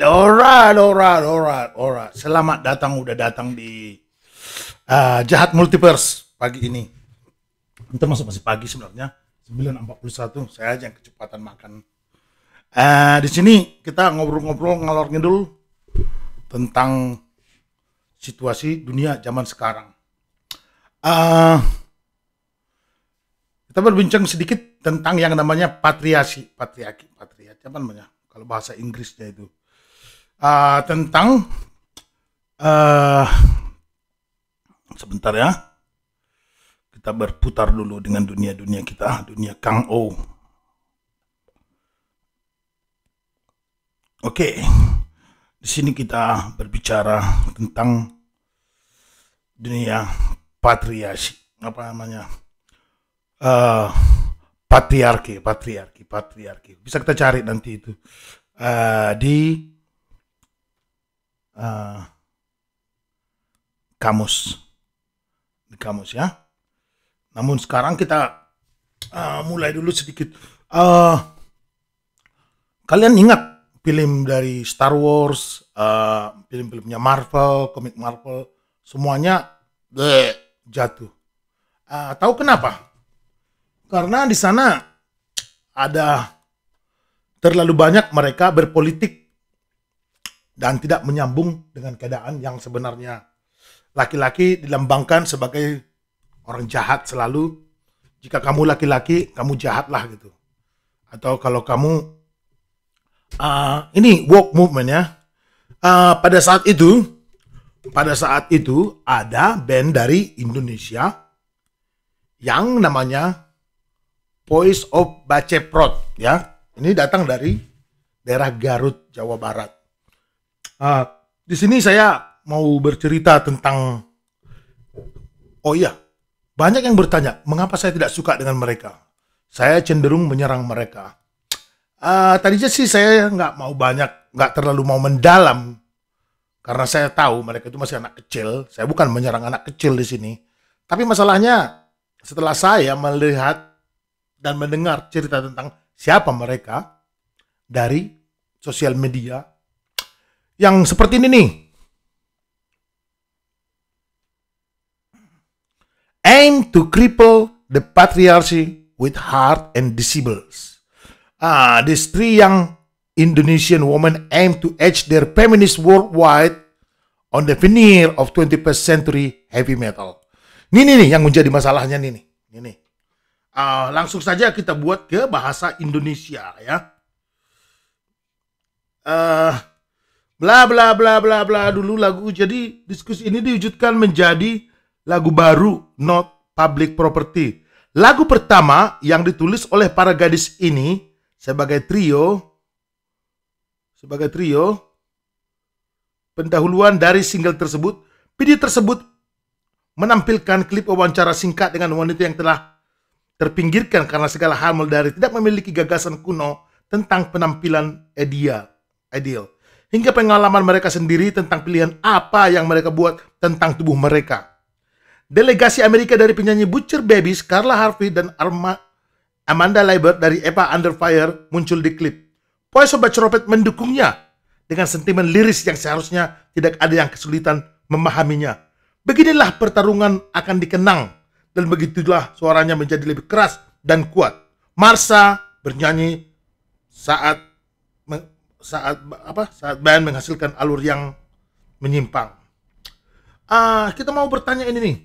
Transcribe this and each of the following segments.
Alright, alright, alright, alright, alright. Selamat datang udah datang di uh, Jahat Multiverse pagi ini. Entah masuk masih pagi sebenarnya. 9.41 saya aja yang kecepatan makan. Uh, di sini kita ngobrol-ngobrol ngalor ngidul tentang situasi dunia zaman sekarang. Uh, kita berbincang sedikit tentang yang namanya patriasi, patriaki, patriarki apa namanya? Kalau bahasa Inggrisnya itu uh, tentang uh, sebentar ya kita berputar dulu dengan dunia-dunia kita dunia Kang O oke okay. di sini kita berbicara tentang dunia patriasi apa namanya uh, patriarki patriarki patriarki bisa kita cari nanti itu uh, di Eh, kamus di kamus ya. Namun sekarang kita uh, mulai dulu sedikit. Uh, kalian ingat film dari Star Wars, uh, film-filmnya Marvel, komik Marvel, semuanya bleh, jatuh. Uh, tahu kenapa? Karena di sana ada terlalu banyak mereka berpolitik dan tidak menyambung dengan keadaan yang sebenarnya. Laki-laki dilambangkan sebagai orang jahat selalu. Jika kamu laki-laki, kamu jahatlah gitu. Atau kalau kamu uh, ini walk movement ya. Uh, ah, pada saat itu, pada saat itu ada band dari Indonesia yang namanya Voice of Baceprot ya. Ini datang dari daerah Garut, Jawa Barat Uh, di sini saya mau bercerita tentang Oh iya, banyak yang bertanya mengapa saya tidak suka dengan mereka. Saya cenderung menyerang mereka. Uh, aja sih saya nggak mau banyak, nggak terlalu mau mendalam karena saya tahu mereka itu masih anak kecil. Saya bukan menyerang anak kecil di sini, tapi masalahnya setelah saya melihat dan mendengar cerita tentang siapa mereka dari sosial media yang seperti ini nih. Aim to cripple the patriarchy with heart and disables. Ah, these three young Indonesian women aim to edge their feminist worldwide on the veneer of 21st century heavy metal. Ini nih, nih yang menjadi masalahnya nih nih. Ini nih. Uh, langsung saja kita buat ke bahasa Indonesia ya. Uh, bla bla bla bla bla dulu lagu jadi diskusi ini diwujudkan menjadi lagu baru not public property lagu pertama yang ditulis oleh para gadis ini sebagai trio sebagai trio pendahuluan dari single tersebut video tersebut menampilkan klip wawancara singkat dengan wanita yang telah terpinggirkan karena segala hal dari tidak memiliki gagasan kuno tentang penampilan ideal. Ideal hingga pengalaman mereka sendiri tentang pilihan apa yang mereka buat tentang tubuh mereka. Delegasi Amerika dari penyanyi Butcher Babies, Carla Harvey, dan Arma Amanda Leibert dari Eva Under Fire muncul di klip. Poi Sobat Ceropet mendukungnya dengan sentimen liris yang seharusnya tidak ada yang kesulitan memahaminya. Beginilah pertarungan akan dikenang dan begitulah suaranya menjadi lebih keras dan kuat. Marsa bernyanyi saat saat apa saat band menghasilkan alur yang menyimpang. Ah, kita mau bertanya ini nih.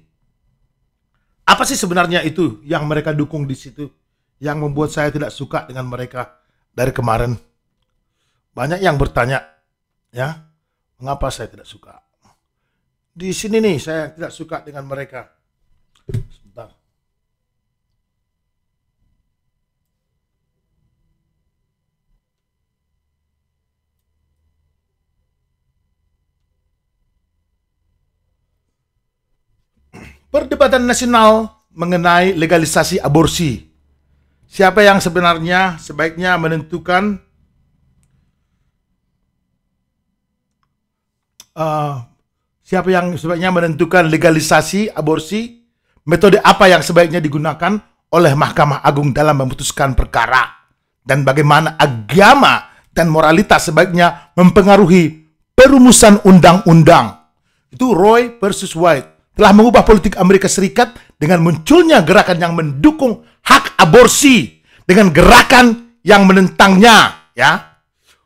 Apa sih sebenarnya itu yang mereka dukung di situ yang membuat saya tidak suka dengan mereka dari kemarin? Banyak yang bertanya, ya, mengapa saya tidak suka? Di sini nih saya tidak suka dengan mereka. Perdebatan nasional mengenai legalisasi aborsi. Siapa yang sebenarnya sebaiknya menentukan uh, siapa yang sebaiknya menentukan legalisasi aborsi, metode apa yang sebaiknya digunakan oleh Mahkamah Agung dalam memutuskan perkara, dan bagaimana agama dan moralitas sebaiknya mempengaruhi perumusan undang-undang. Itu Roy versus White telah mengubah politik Amerika Serikat dengan munculnya gerakan yang mendukung hak aborsi dengan gerakan yang menentangnya ya.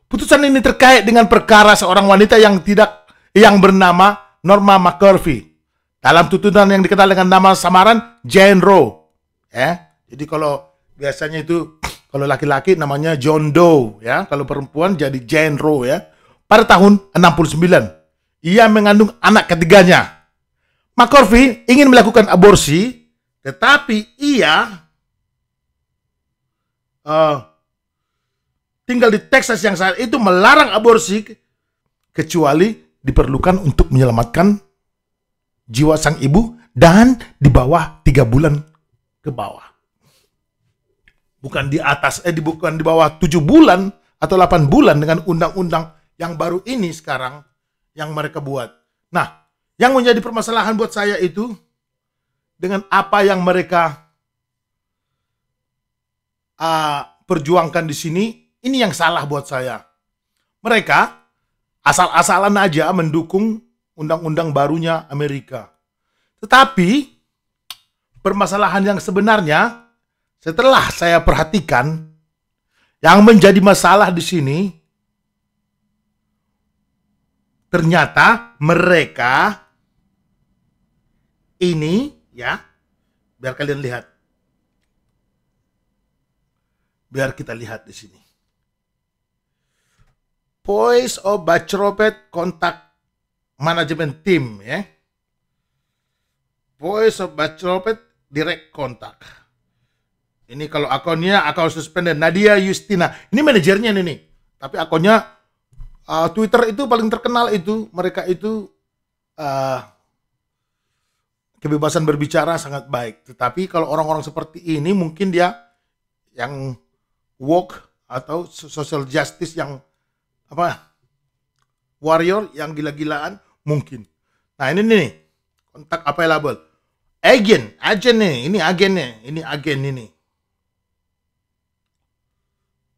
Putusan ini terkait dengan perkara seorang wanita yang tidak yang bernama Norma McCurvey dalam tuntutan yang dikenal dengan nama samaran Jane Roe. Ya. Jadi kalau biasanya itu kalau laki-laki namanya John Doe ya, kalau perempuan jadi Jane Roe ya. Pada tahun 69 ia mengandung anak ketiganya McCorvey ingin melakukan aborsi, tetapi ia uh, tinggal di Texas yang saat itu melarang aborsi kecuali diperlukan untuk menyelamatkan jiwa sang ibu dan di bawah tiga bulan ke bawah. Bukan di atas, eh bukan di bawah tujuh bulan atau delapan bulan dengan undang-undang yang baru ini sekarang yang mereka buat. Nah, yang menjadi permasalahan buat saya itu dengan apa yang mereka uh, perjuangkan di sini, ini yang salah buat saya. Mereka asal-asalan aja mendukung undang-undang barunya Amerika. Tetapi permasalahan yang sebenarnya setelah saya perhatikan yang menjadi masalah di sini ternyata mereka ini ya biar kalian lihat biar kita lihat di sini Voice of bachelorpet kontak manajemen tim ya Voice of bachelorpet direct kontak ini kalau akunnya akun suspended Nadia Justina ini manajernya ini nih tapi akunnya uh, Twitter itu paling terkenal itu mereka itu uh, kebebasan berbicara sangat baik. Tetapi kalau orang-orang seperti ini mungkin dia yang woke atau social justice yang apa warrior yang gila-gilaan mungkin. Nah ini nih kontak apa label agen agen nih ini agennya ini agen ini.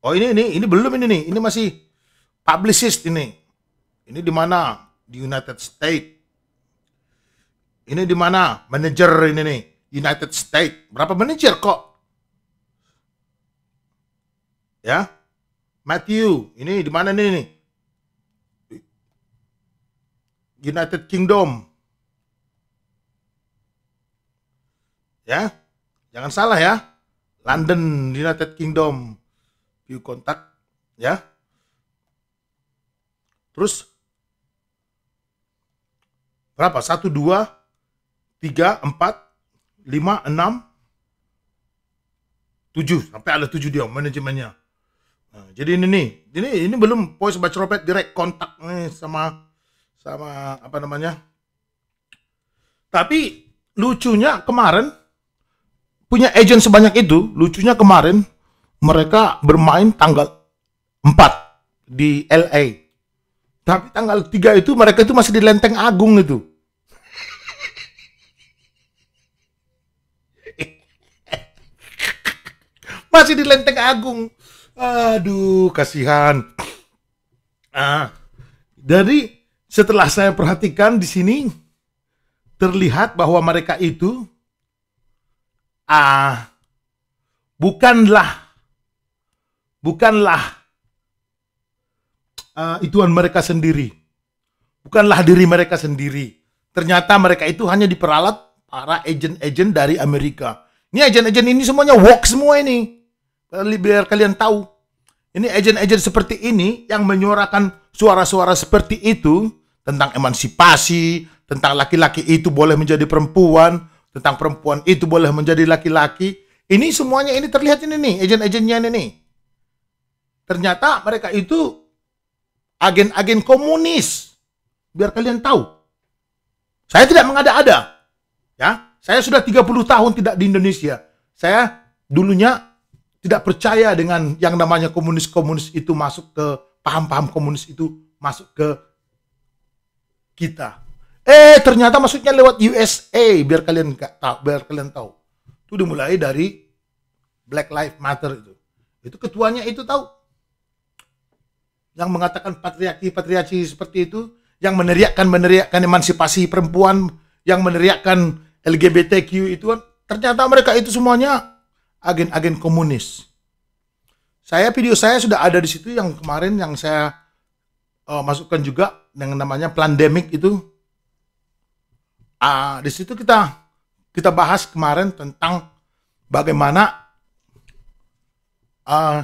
Oh ini ini ini belum ini nih ini masih publicist ini ini di mana di United States ini di mana manajer ini nih United States berapa manajer kok ya Matthew ini di mana nih, nih United Kingdom ya jangan salah ya London United Kingdom view contact ya terus berapa satu dua tiga, empat, lima, enam, tujuh. Sampai ada tujuh dia manajemennya. Nah, jadi ini nih, ini ini belum poin sebat copet direct kontak nih sama sama apa namanya. Tapi lucunya kemarin punya agent sebanyak itu, lucunya kemarin mereka bermain tanggal 4 di LA. Tapi tanggal 3 itu mereka itu masih di Lenteng Agung itu. masih di Lenteng Agung. Aduh, kasihan. Ah. Jadi setelah saya perhatikan di sini terlihat bahwa mereka itu ah bukanlah bukanlah ah, ituan mereka sendiri. Bukanlah diri mereka sendiri. Ternyata mereka itu hanya diperalat para agen-agen dari Amerika. Ini agen-agen ini semuanya walk semua ini. Eh, biar kalian tahu ini agen-agen seperti ini yang menyuarakan suara-suara seperti itu tentang emansipasi, tentang laki-laki itu boleh menjadi perempuan, tentang perempuan itu boleh menjadi laki-laki. Ini semuanya ini terlihat ini nih, agen-agennya ini nih. Ternyata mereka itu agen-agen komunis. Biar kalian tahu. Saya tidak mengada-ada. Ya, saya sudah 30 tahun tidak di Indonesia. Saya dulunya tidak percaya dengan yang namanya komunis-komunis itu masuk ke paham-paham komunis itu masuk ke kita. Eh ternyata maksudnya lewat USA biar kalian nggak tahu, biar kalian tahu. Itu dimulai dari Black Lives Matter itu. Itu ketuanya itu tahu. Yang mengatakan patriarki-patriarki seperti itu, yang meneriakkan-meneriakkan emansipasi perempuan, yang meneriakkan LGBTQ itu kan ternyata mereka itu semuanya agen-agen komunis. Saya video saya sudah ada di situ yang kemarin yang saya uh, masukkan juga yang namanya pandemic itu. Uh, di situ kita kita bahas kemarin tentang bagaimana uh,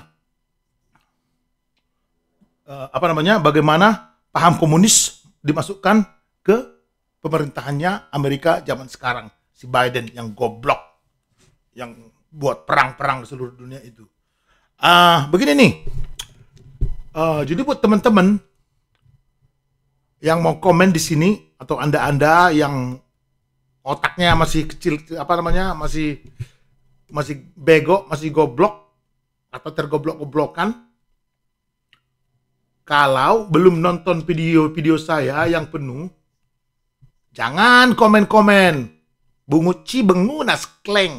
uh, apa namanya bagaimana paham komunis dimasukkan ke pemerintahannya Amerika zaman sekarang si Biden yang goblok yang buat perang-perang di seluruh dunia itu. Ah, uh, begini nih. Uh, jadi buat teman-teman yang mau komen di sini atau anda-anda yang otaknya masih kecil apa namanya masih masih bego masih goblok atau tergoblok-goblokan kalau belum nonton video-video saya yang penuh, jangan komen-komen. Bungu cibengu naskleng kleng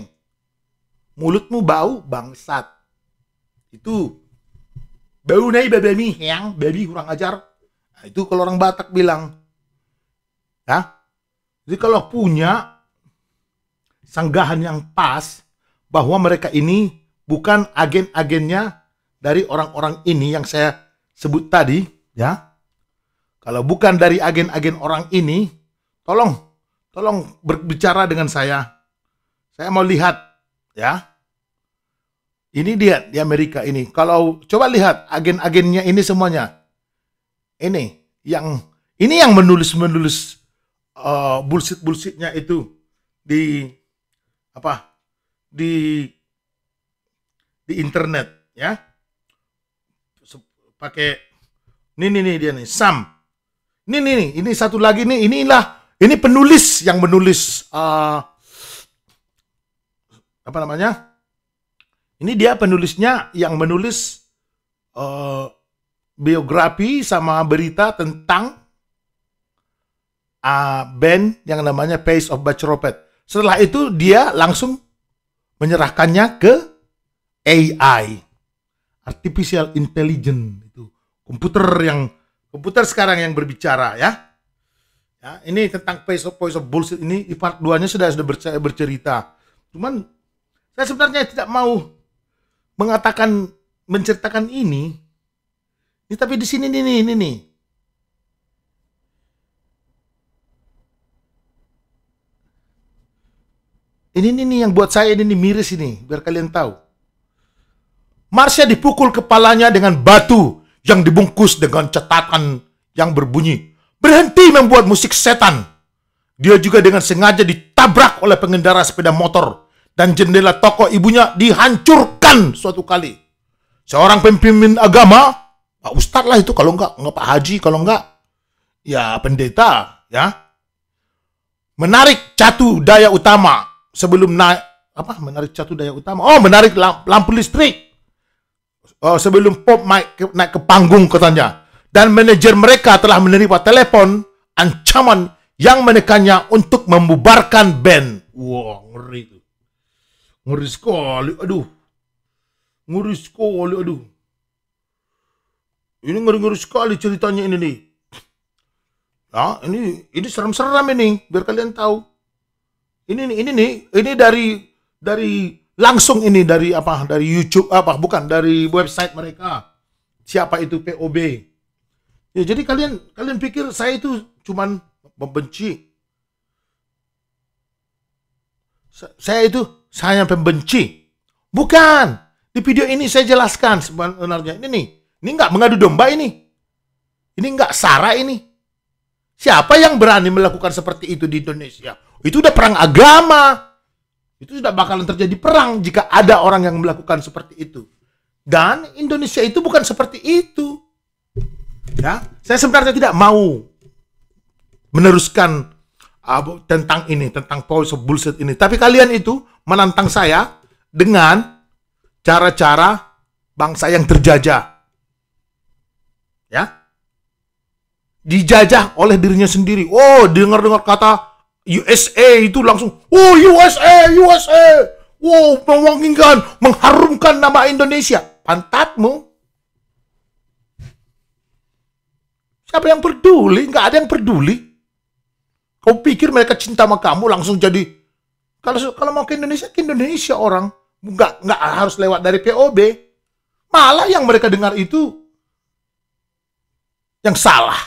mulutmu bau bangsat itu bau nai babi yang babi kurang ajar nah, itu kalau orang Batak bilang ya jadi kalau punya sanggahan yang pas bahwa mereka ini bukan agen-agennya dari orang-orang ini yang saya sebut tadi ya kalau bukan dari agen-agen orang ini tolong tolong berbicara dengan saya saya mau lihat Ya. Ini dia di Amerika ini. Kalau coba lihat agen-agennya ini semuanya. Ini yang ini yang menulis-menulis uh, bullshit-bullshitnya itu di apa? Di di internet ya. Pakai ini nih, nih dia nih Sam. Ini nih, ini satu lagi nih inilah ini penulis yang menulis uh, apa namanya? Ini dia penulisnya yang menulis uh, biografi sama berita tentang uh, band yang namanya Pace of Bachelorette. Setelah itu dia langsung menyerahkannya ke AI, artificial intelligence itu komputer yang komputer sekarang yang berbicara ya. Ya, ini tentang Pace of Pace of Bullshit ini di part 2-nya sudah sudah bercerita. Cuman saya sebenarnya tidak mau mengatakan menceritakan ini. Ini tapi di sini nih nih nih. Ini nih yang buat saya ini miris ini, biar kalian tahu. Marsha dipukul kepalanya dengan batu yang dibungkus dengan cetakan yang berbunyi. Berhenti membuat musik setan. Dia juga dengan sengaja ditabrak oleh pengendara sepeda motor dan jendela toko ibunya dihancurkan suatu kali. Seorang pemimpin agama, Pak ah, Ustadz lah itu kalau enggak, enggak Pak Haji, kalau enggak, ya pendeta, ya. Menarik catu daya utama sebelum naik, apa, menarik catu daya utama, oh menarik lampu listrik. Oh, sebelum pop naik ke, naik ke panggung katanya. Dan manajer mereka telah menerima telepon ancaman yang menekannya untuk membubarkan band. Wow, ngeri itu. Ngeri sekali, aduh. Ngeri sekali, aduh. Ini ngeri-ngeri sekali ceritanya ini nih. Ya, ini ini seram-seram ini, biar kalian tahu. Ini nih, ini nih, ini dari dari langsung ini dari apa? Dari YouTube apa? Bukan dari website mereka. Siapa itu POB? Ya, jadi kalian kalian pikir saya itu cuman membenci. Saya itu saya pembenci. Bukan. Di video ini saya jelaskan sebenarnya. Ini nih, ini nggak mengadu domba ini. Ini nggak sara ini. Siapa yang berani melakukan seperti itu di Indonesia? Itu udah perang agama. Itu sudah bakalan terjadi perang jika ada orang yang melakukan seperti itu. Dan Indonesia itu bukan seperti itu. Ya, saya sebenarnya tidak mau meneruskan uh, tentang ini, tentang of bullshit ini. Tapi kalian itu menantang saya dengan cara-cara bangsa yang terjajah. Ya. Dijajah oleh dirinya sendiri. Oh, dengar-dengar kata USA itu langsung, "Oh, USA, USA." Wow, oh, mewangingkan, mengharumkan nama Indonesia. Pantatmu. Siapa yang peduli? Nggak ada yang peduli. Kau pikir mereka cinta sama kamu langsung jadi kalau kalau mau ke Indonesia ke Indonesia orang nggak nggak harus lewat dari POB. Malah yang mereka dengar itu yang salah.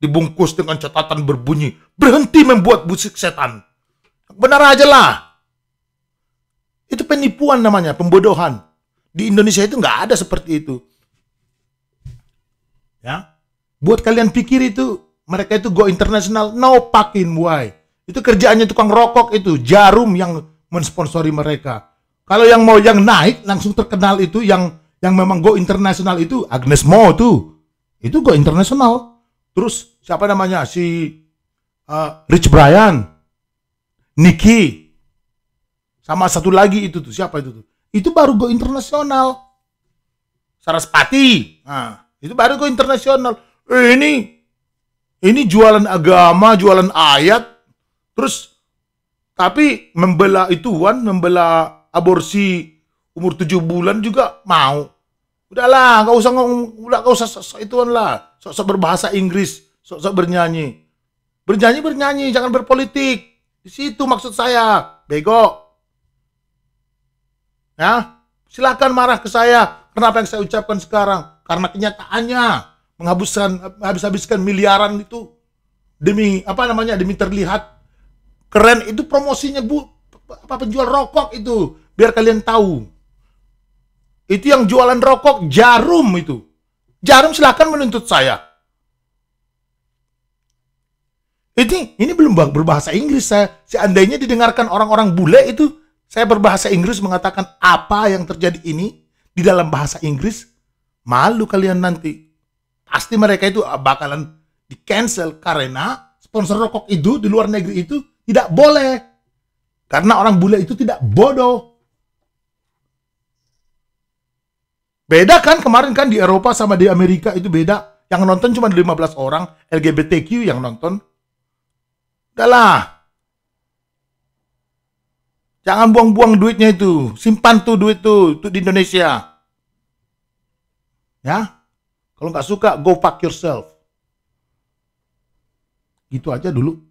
Dibungkus dengan catatan berbunyi, berhenti membuat busik setan. Benar aja lah. Itu penipuan namanya, pembodohan. Di Indonesia itu nggak ada seperti itu. Ya, buat kalian pikir itu mereka itu go internasional, no fucking way itu kerjaannya tukang rokok itu jarum yang mensponsori mereka kalau yang mau yang naik langsung terkenal itu yang yang memang go internasional itu Agnes Mo tuh itu go internasional terus siapa namanya si uh, Rich Brian Nicky sama satu lagi itu tuh siapa itu tuh itu baru go internasional Saraspati, nah itu baru go internasional eh, ini ini jualan agama, jualan ayat, terus tapi membela ituan, membela aborsi umur tujuh bulan juga mau. Udahlah, nggak usah ngomong, nggak usah sok, ituan lah, sok-sok berbahasa Inggris, sok-sok bernyanyi. Bernyanyi bernyanyi, jangan berpolitik. Di situ maksud saya, bego. Ya, silahkan marah ke saya. Kenapa yang saya ucapkan sekarang? Karena kenyataannya menghabiskan habis-habiskan miliaran itu demi apa namanya demi terlihat keren itu promosinya bu apa penjual rokok itu biar kalian tahu itu yang jualan rokok jarum itu jarum silahkan menuntut saya ini ini belum berbahasa Inggris saya seandainya didengarkan orang-orang bule itu saya berbahasa Inggris mengatakan apa yang terjadi ini di dalam bahasa Inggris malu kalian nanti pasti mereka itu bakalan di cancel karena sponsor rokok itu di luar negeri itu tidak boleh karena orang bule itu tidak bodoh beda kan kemarin kan di Eropa sama di Amerika itu beda yang nonton cuma 15 orang LGBTQ yang nonton lah, jangan buang-buang duitnya itu simpan tuh duit tuh, tuh di Indonesia ya kalau nggak suka, go fuck yourself. Gitu aja dulu.